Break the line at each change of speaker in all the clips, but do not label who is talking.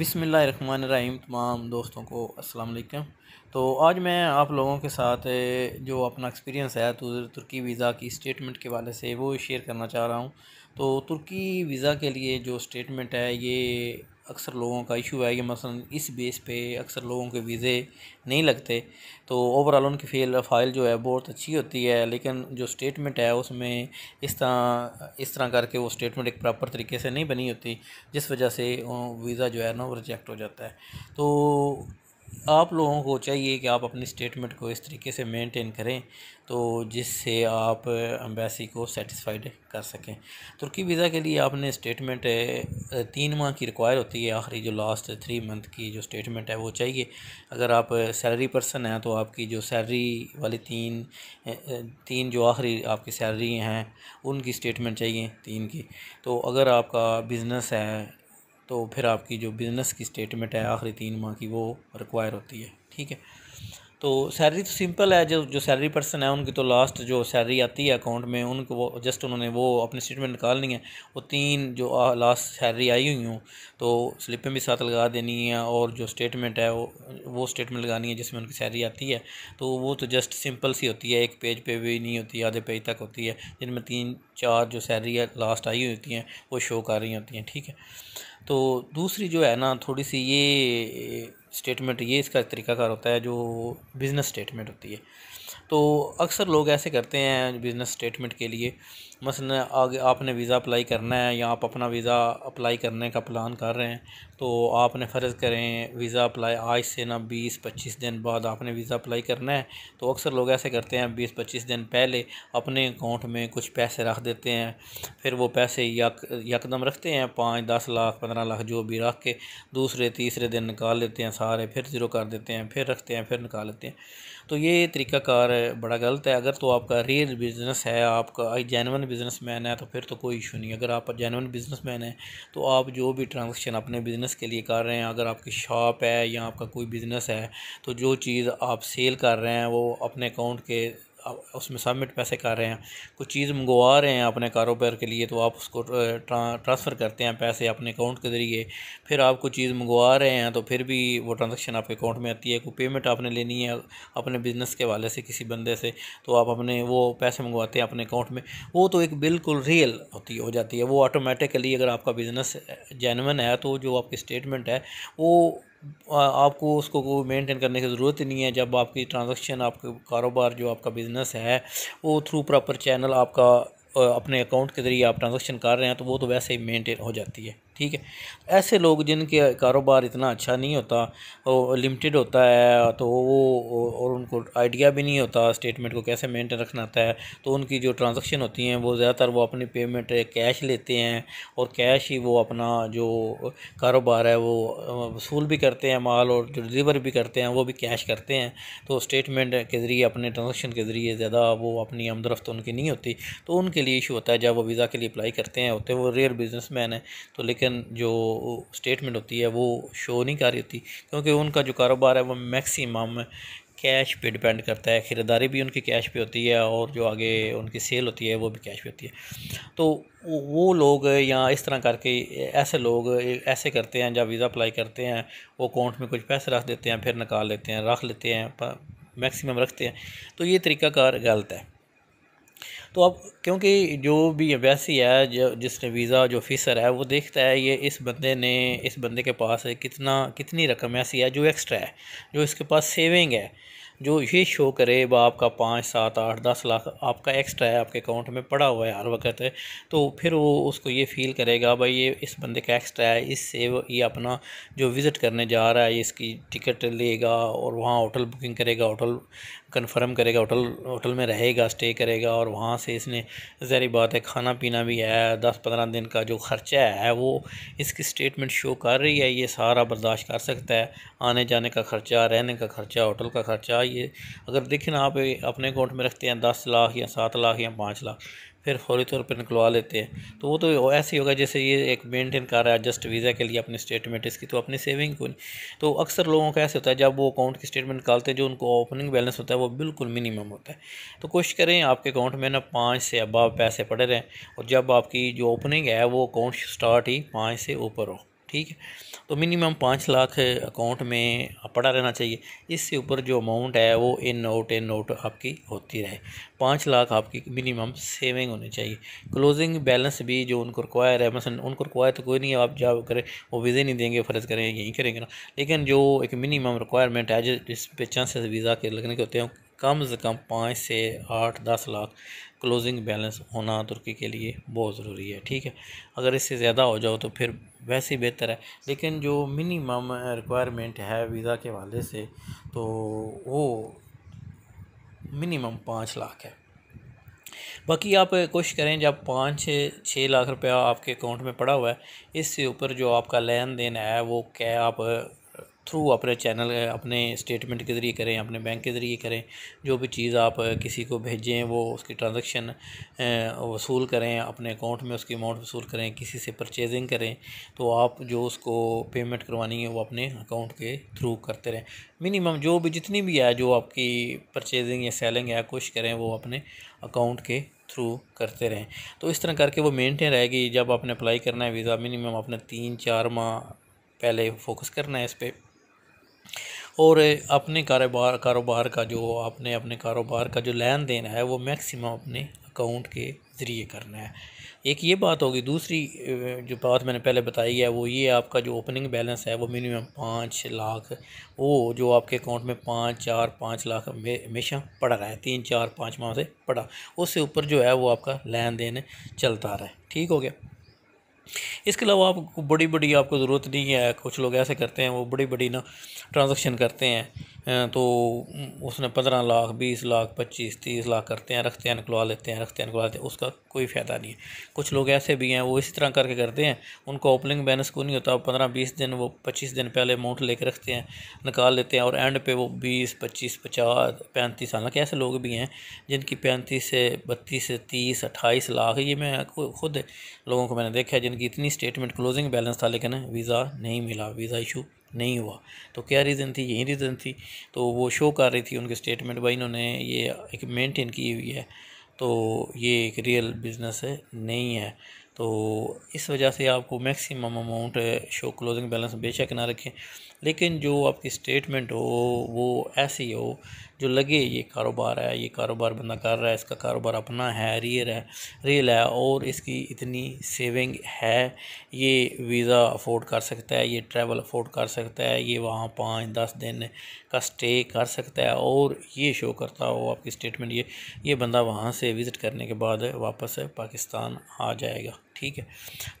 रहीम तमाम दोस्तों को अस्सलाम वालेकुम तो आज मैं आप लोगों के साथ जो अपना एक्सपीरियंस है तो तुर्की वीज़ा की स्टेटमेंट के वाले से वो शेयर करना चाह रहा हूँ तो तुर्की वीज़ा के लिए जो स्टेटमेंट है ये अक्सर लोगों का इशू है कि मसल इस बेस पे अक्सर लोगों के वीज़े नहीं लगते तो ओवरऑल उनकी फेल फाइल जो है बहुत अच्छी होती है लेकिन जो स्टेटमेंट है उसमें इस तरह इस तरह करके वो स्टेटमेंट एक प्रॉपर तरीके से नहीं बनी होती जिस वजह से वीज़ा जो है ना वो रिजेक्ट हो जाता है तो आप लोगों को चाहिए कि आप अपनी स्टेटमेंट को इस तरीके से मेंटेन करें तो जिससे आप एम्बेसी को सेटिस्फाइड कर सकें तुर्की वीज़ा के लिए आपने स्टेटमेंट तीन माह की रिक्वायर होती है आखिरी जो लास्ट थ्री मंथ की जो स्टेटमेंट है वो चाहिए अगर आप सैलरी पर्सन हैं तो आपकी जो सैलरी वाली तीन तीन जो आखिरी आपकी सैलरी हैं उनकी स्टेटमेंट चाहिए तीन की तो अगर आपका बिज़नेस है तो फिर आपकी जो बिज़नेस की स्टेटमेंट है आखिरी तीन माह की वो रिक्वायर होती है ठीक है तो सैलरी तो सिंपल है जो जो सैलरी पर्सन है उनकी तो लास्ट जो सैलरी आती है अकाउंट में उनको वो जस्ट उन्होंने वो अपनी स्टेटमेंट निकालनी है वो तीन जो लास्ट सैलरी आई हुई हूँ तो स्लिपें भी साथ लगा देनी है और जो स्टेटमेंट है वो वो स्टेटमेंट लगानी है जिसमें उनकी सैलरी आती है तो वो तो जस्ट सिंपल सी होती है एक पेज पे भी नहीं होती आधे पेज तक होती है जिनमें तीन चार जो सैलरी है लास्ट आई हुई होती हैं वो शो कर रही होती हैं ठीक है तो दूसरी जो है ना थोड़ी सी ये स्टेटमेंट ये इसका तरीकाकार होता है जो बिज़नेस स्टेटमेंट होती है तो अक्सर लोग ऐसे करते हैं बिज़नेस स्टेटमेंट के लिए मसलन आगे आपने वीज़ा अप्लाई करना है या आप अपना वीज़ा अप्लाई करने का प्लान कर रहे हैं तो आपने फ़र्ज़ करें वीज़ा अप्लाई आज से ना बीस पच्चीस दिन बाद आपने वीज़ा अप्लाई करना है तो अक्सर लोग ऐसे करते हैं बीस पच्चीस दिन पहले अपने अकाउंट में कुछ पैसे रख देते हैं फिर वो पैसे यक यकदम रखते हैं पाँच दस लाख पंद्रह लाख जो भी रख के दूसरे तीसरे दिन निकाल लेते हैं सारे फिर ज़ीरो कर देते हैं फिर रखते हैं फिर निकाल लेते हैं तो ये तरीकाकार बड़ा गलत है अगर तो आपका रियल बिज़नेस है आपका जैनवन बिज़नेस मैन है तो फिर तो कोई इशू नहीं अगर आप जैनवन बिज़नेस मैन है तो आप जो भी ट्रांजेक्शन अपने बिज़नेस के लिए कर रहे हैं अगर आपकी शॉप है या आपका कोई बिज़नेस है तो जो चीज़ आप सेल कर रहे हैं वो अपने अकाउंट के उसमें सबमिट पैसे कर रहे हैं कुछ चीज़ मंगवा रहे हैं अपने कारोबार के लिए तो आप उसको ट्रांसफ़र करते हैं पैसे अपने अकाउंट के ज़रिए फिर आप कुछ चीज़ मंगवा रहे हैं तो फिर भी वो ट्रांजेक्शन आपके अकाउंट में आती है कोई पेमेंट आपने लेनी है अपने बिज़नेस के वाले से किसी बंदे से तो आप अपने वो पैसे मंगवाते हैं अपने अकाउंट में वो तो एक बिल्कुल रियल होती हो जाती है वो ऑटोमेटिकली अगर आपका बिज़नेस जेनवन है तो जो आपकी स्टेटमेंट है वो आपको उसको को मेंटेन करने की ज़रूरत ही नहीं है जब आपकी ट्रांजैक्शन आपके कारोबार जो आपका बिज़नेस है वो थ्रू प्रॉपर चैनल आपका अपने अकाउंट के ज़रिए आप ट्रांजैक्शन कर रहे हैं तो वो तो वैसे ही मेंटेन हो जाती है ठीक है ऐसे लोग जिनके कारोबार इतना अच्छा नहीं होता और लिमिटेड होता है तो वो और उनको आइडिया भी नहीं होता स्टेटमेंट को कैसे मेंटेन रखना होता है तो उनकी जो ट्रांजैक्शन होती हैं वो ज़्यादातर वो अपनी पेमेंट कैश लेते हैं और कैश ही वो अपना जो कारोबार है वो वसूल भी करते हैं माल और जो डिलीवर भी करते हैं वो भी कैश करते हैं तो स्टेटमेंट के ज़रिए अपने ट्रांजेक्शन के ज़रिए ज़्यादा वो अपनी आमदरफ्त तो उनकी नहीं होती तो उनके लिए इशू होता है जब वो वीज़ा के लिए अप्लाई करते हैं होते हैं वो रेयर बिजनेस हैं है तो लेकिन लेकिन जो स्टेटमेंट होती है वो शो नहीं कर रही होती क्योंकि उनका जो कारोबार है वो मैक्सिमम कैश पे डिपेंड करता है खरीदारी भी उनकी कैश पे होती है और जो आगे उनकी सेल होती है वो भी कैश पे होती है तो वो लोग या इस तरह करके ऐसे लोग ऐसे करते हैं जब वीज़ा अप्लाई करते हैं वो अकाउंट में कुछ पैसे रख देते हैं फिर निकाल लेते हैं रख लेते हैं मैक्सिमम रखते हैं तो ये तरीका कार गलत है तो अब क्योंकि जो भी अभ्यासी है जो जिसने वीज़ा जो ऑफिसर है वो देखता है ये इस बंदे ने इस बंदे के पास कितना कितनी रकम ऐसी है जो एक्स्ट्रा है जो इसके पास सेविंग है जो ये शो करे वह आपका पाँच सात आठ दस लाख आपका एक्स्ट्रा है आपके अकाउंट में पड़ा हुआ है हर वक्त है तो फिर वो उसको ये फील करेगा भाई ये इस बंदे का एक्स्ट्रा है इससे ये अपना जो विज़िट करने जा रहा है ये इसकी टिकट लेगा और वहाँ होटल बुकिंग करेगा होटल कंफर्म करेगा होटल होटल में रहेगा स्टे करेगा और वहाँ से इसने ज़हरी बात है खाना पीना भी है दस पंद्रह दिन का जो ख़र्चा है वो इसकी स्टेटमेंट शो कर रही है ये सारा बर्दाश्त कर सकता है आने जाने का ख़र्चा रहने का ख़र्चा होटल का ख़र्चा ये अगर देखें आप अपने अकाउंट में रखते हैं दस लाख या सात लाख या पाँच लाख फिर फौरी तौर पर निकलवा लेते हैं तो वो तो ऐसे ही होगा जैसे ये एक मेनटेन कर रहा है जस्ट वीज़ा के लिए अपने स्टेटमेंट इसकी तो अपनी सेविंग को नहीं तो अक्सर लोगों का ऐसे होता है जब वो अकाउंट की स्टेटमेंट निकालते हैं जो उनको ओपनिंग बैलेंस होता है वो बिल्कुल मिनिमम होता है तो कोशिश करें आपके अकाउंट में ना पाँच से अबाव पैसे पड़े रहें और जब आपकी जो ओपनिंग है वो अकाउंट स्टार्ट ही पाँच से ऊपर हो ठीक है तो मिनिमम पाँच लाख अकाउंट में पड़ा रहना चाहिए इससे ऊपर जो अमाउंट है वो इन नोट इन नोट आपकी होती रहे पाँच लाख आपकी मिनिमम सेविंग होनी चाहिए क्लोजिंग बैलेंस भी जो उनको रिक्वायर है मसलन उनको रिक्वायर तो कोई नहीं है आप जॉब करें वो वीज़े नहीं देंगे फ़र्ज़ करें यहीं करेंगे ना लेकिन जो एक मिनिमम रिक्वायरमेंट है जिस पे चांसेस वीज़ा के लगने के होते हैं कम से कम पाँच से आठ दस लाख क्लोजिंग बैलेंस होना तुर्की के लिए बहुत ज़रूरी है ठीक है अगर इससे ज़्यादा हो जाओ तो फिर वैसे ही बेहतर है लेकिन जो मिनिमम रिक्वायरमेंट है वीज़ा के हवाले से तो वो मिनिमम पाँच लाख है बाकी आप कोशिश करें जब पाँच छः लाख रुपया आपके अकाउंट में पड़ा हुआ है इससे ऊपर जो आपका लेन देन है वो क्या आप थ्रू अपने चैनल अपने स्टेटमेंट के ज़रिए करें अपने बैंक के ज़रिए करें जो भी चीज़ आप किसी को भेजें वो उसकी ट्रांजेक्शन वसूल करें अपने अकाउंट में उसकी अमाउंट वसूल करें किसी से परचेजिंग करें तो आप जो उसको पेमेंट करवानी है वो अपने अकाउंट के थ्रू करते रहें मिनिमम जो भी जितनी भी है जो आपकी परचेजिंग या सेलिंग या कुछ करें वो अपने अकाउंट के थ्रू करते रहें तो इस तरह करके वो मेनटेन रहेगी जब आपने अप्लाई करना है वीज़ा मिनिमम अपने तीन चार माह पहले फोकस करना है इस पर और अपने कारोबार कारोबार का जो आपने अपने कारोबार का जो लेन देन है वो मैक्सिमम अपने अकाउंट के ज़रिए करना है एक ये बात होगी दूसरी जो बात मैंने पहले बताई है वो ये आपका जो ओपनिंग बैलेंस है वो मिनिमम पाँच लाख वो जो आपके अकाउंट में पाँच चार पाँच लाख हमेशा पड़ा रहा है तीन चार पाँच माह से पड़ा उससे ऊपर जो है वो आपका लेन देन चलता रहा है ठीक हो गया इसके अलावा आपको बड़ी बड़ी आपको ज़रूरत नहीं है कुछ लोग ऐसे करते हैं वो बड़ी बड़ी ना ट्रांजेक्शन करते हैं तो उसने पंद्रह लाख बीस लाख पच्चीस तीस लाख करते हैं रखते हैं निकलवा लेते हैं रखते हैं निकलवा लेते हैं उसका कोई फ़ायदा नहीं है कुछ लोग ऐसे भी हैं वो इसी तरह करके करते हैं उनको ओपनिंग बैलेंस को नहीं होता पंद्रह बीस दिन वो पच्चीस दिन पहले अमाउंट लेके रखते हैं निकाल लेते हैं और एंड पे वो बीस पच्चीस पचास पैंतीस हालांकि मतलब ऐसे लोग भी हैं जिनकी पैंतीस से बत्तीस से तीस अट्ठाईस लाख ये मैं खुद लोगों को मैंने देखा है जिनकी इतनी स्टेटमेंट क्लोजिंग बैलेंस था लेकिन वीज़ा नहीं मिला वीज़ा इशू नहीं हुआ तो क्या रीज़न थी यही रीज़न थी तो वो शो कर रही थी उनके स्टेटमेंट भाई इन्होंने ये एक मेंटेन की हुई है तो ये एक रियल बिजनेस है नहीं है तो इस वजह से आपको maximum amount show closing balance बेशक ना रखें लेकिन जो आपकी स्टेटमेंट हो वो ऐसी हो जो लगे ये कारोबार है ये कारोबार बंदा कर रहा है इसका कारोबार अपना है रियल है रियल है और इसकी इतनी सेविंग है ये वीज़ा अफोर्ड कर सकता है ये ट्रैवल अफोर्ड कर सकता है ये वहाँ पाँच दस दिन का स्टे कर सकता है और ये शो करता हो आपकी स्टेटमेंट ये ये बंदा वहाँ से विज़िट करने के बाद वापस पाकिस्तान आ जाएगा ठीक है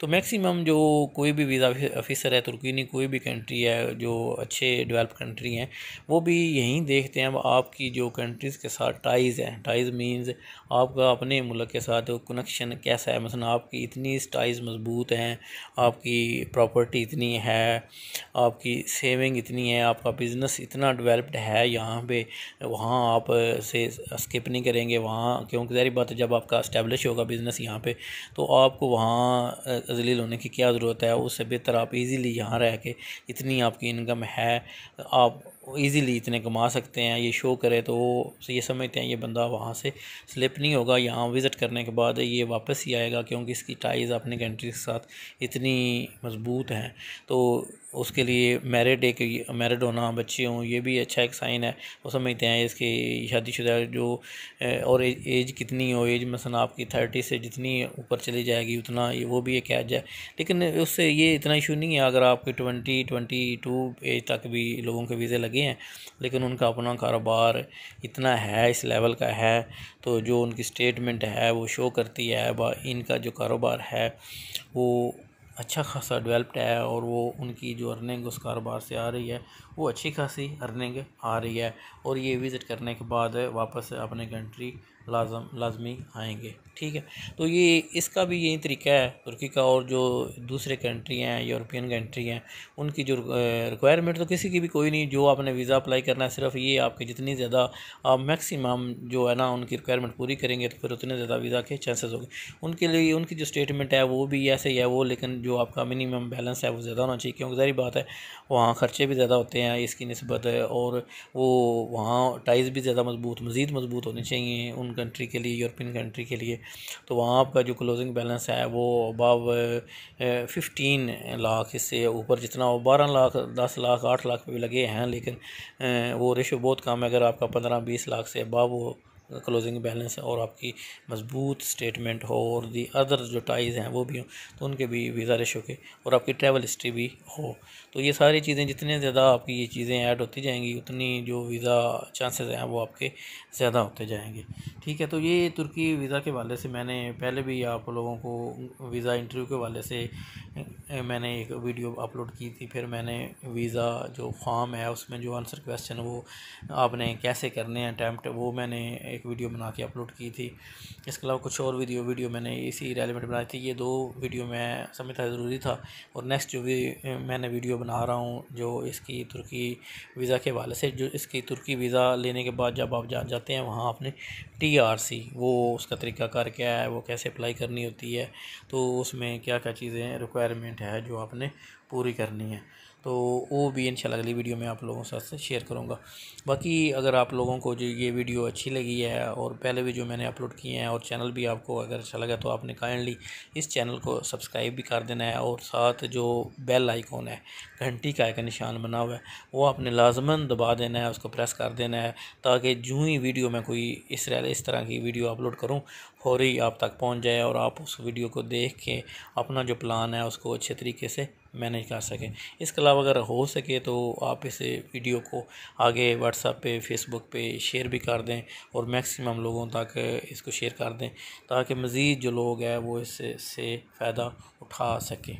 तो मैक्सिमम जो कोई भी वीज़ा ऑफिसर है तुर्की नहीं कोई भी कंट्री है जो अच्छे डेवलप कंट्री हैं वो भी यहीं देखते हैं अब आपकी जो कंट्रीज़ के साथ टाइज़ हैं टाइज़ मीन्स आपका अपने मुल्क के साथ कनेक्शन कैसा है मसलन आपकी इतनी टाइज़ मज़बूत हैं आपकी प्रॉपर्टी इतनी है आपकी सेविंग इतनी है आपका बिज़नेस इतना डिवेलप्ड है यहाँ पर वहाँ आप से स्किप नहीं करेंगे वहाँ क्योंकि सारी बात जब आपका इस्टेब्लिश होगा बिज़नेस यहाँ पर तो आपको वहाँ वहाँ जलील होने की क्या ज़रूरत है उससे बेहतर आप इजीली यहाँ रह के इतनी आपकी इनकम है आप ईज़िली इतने कमा सकते हैं ये शो करे तो ये समझते हैं ये बंदा वहाँ से स्लिप नहीं होगा यहाँ विज़िट करने के बाद ये वापस ही आएगा क्योंकि इसकी टाइज़ अपने कंट्री के साथ इतनी मज़बूत हैं तो उसके लिए मैरिड एक मैरिड होना बच्चे हों ये भी अच्छा एक साइन है वो समझते हैं इसके शादीशुदा जो और एज, कितनी हो एज मसलन आपकी थर्टी से जितनी ऊपर चली जाएगी उतना वो भी एक कैच है लेकिन उससे ये इतना इशू नहीं है अगर आपके ट्वेंटी ट्वेंटी टू एज तक भी लोगों के वीज़े लगे लगे हैं लेकिन उनका अपना कारोबार इतना है इस लेवल का है तो जो उनकी स्टेटमेंट है वो शो करती है व इनका जो कारोबार है वो अच्छा खासा डेवलप्ड है और वो उनकी जो अर्निंग उस कारोबार से आ रही है वो अच्छी खासी अर्निंग आ रही है और ये विज़िट करने के बाद वापस अपने कंट्री लाजम लाजमी आएंगे ठीक है तो ये इसका भी यही तरीका है तुर्की का और जो दूसरे कंट्री हैं यूरोपियन कंट्री हैं उनकी जो रिक्वायरमेंट तो किसी की भी कोई नहीं जो आपने वीज़ा अप्लाई करना है सिर्फ ये आपके जितनी ज़्यादा आप मैक्सिमम जो है ना उनकी रिक्वायरमेंट पूरी करेंगे तो फिर उतने ज़्यादा वीज़ा के चांसेस होंगे उनके लिए उनकी जो स्टेटमेंट है वो भी ऐसे ही है वो लेकिन जो आपका मिनिमम बैलेंस है वो ज़्यादा होना चाहिए क्योंकि जारी बात है वहाँ ख़र्चे भी ज़्यादा होते हैं इसकी नस्बत है और वो वहाँ टाइज़ भी ज़्यादा मजबूत मज़ीद मजबूत होने चाहिए उन कंट्री के लिए यूरोपियन कंट्री के लिए तो वहाँ आपका जो क्लोजिंग बैलेंस है वो अब फिफ्टीन लाख इससे ऊपर जितना वो बारह लाख दस लाख आठ लाख पे भी लगे हैं लेकिन वो रेशो बहुत कम है अगर आपका पंद्रह बीस लाख से अबाव वो क्लोजिंग बैलेंस और आपकी मजबूत स्टेटमेंट हो और दी अदर जो टाइज हैं वो भी हों तो उनके भी वीज़ा रेशो के और आपकी ट्रैवल हिस्ट्री भी हो तो ये सारी चीज़ें जितने ज़्यादा आपकी ये चीज़ें ऐड होती जाएंगी उतनी जो वीज़ा चांसेस हैं वो आपके ज़्यादा होते जाएंगे ठीक है तो ये तुर्की वीज़ा के वाले से मैंने पहले भी आप लोगों को वीज़ा इंटरव्यू के वाले से मैंने एक वीडियो अपलोड की थी फिर मैंने वीज़ा जो फॉर्म है उसमें जो आंसर क्वेश्चन वो आपने कैसे करने हैं अटैम्प्ट वो मैंने एक वीडियो बना के अपलोड की थी इसके अलावा कुछ और वीडियो वीडियो मैंने इसी रेलिवेंट बनाई थी ये दो वीडियो मैं समझता ज़रूरी था और नेक्स्ट जो भी मैंने वीडियो बना रहा हूँ जो इसकी तुर्की वीज़ा के हवाले से जो इसकी तुर्की वीज़ा लेने के बाद जब आप जान जाते हैं वहाँ आपने टी आर सी वो उसका तरीका कार क्या है वो कैसे अप्लाई करनी होती है तो उसमें क्या क्या चीज़ें रिक्वायर रिक्वायरमेंट है जो आपने पूरी करनी है तो वो भी इन अगली वीडियो में आप लोगों के साथ शेयर करूँगा बाकी अगर आप लोगों को जो ये वीडियो अच्छी लगी है और पहले भी जो मैंने अपलोड किए हैं और चैनल भी आपको अगर अच्छा लगा तो आपने काइंडली इस चैनल को सब्सक्राइब भी कर देना है और साथ जो बेल आइकॉन है घंटी का एक निशान बना हुआ है वो आपने लाजमन दबा देना है उसको प्रेस कर देना है ताकि जूँ ही वीडियो में कोई इस इस तरह की वीडियो अपलोड करूँ फौरी आप तक पहुँच जाए और आप उस वीडियो को देख के अपना जो प्लान है उसको अच्छे तरीके से मैनेज कर सकें इसके अलावा अगर हो सके तो आप इस वीडियो को आगे व्हाट्सएप पे फेसबुक पे शेयर भी कर दें और मैक्सिमम लोगों तक इसको शेयर कर दें ताकि मज़ीद जो लोग हैं वो इससे फ़ायदा उठा सकें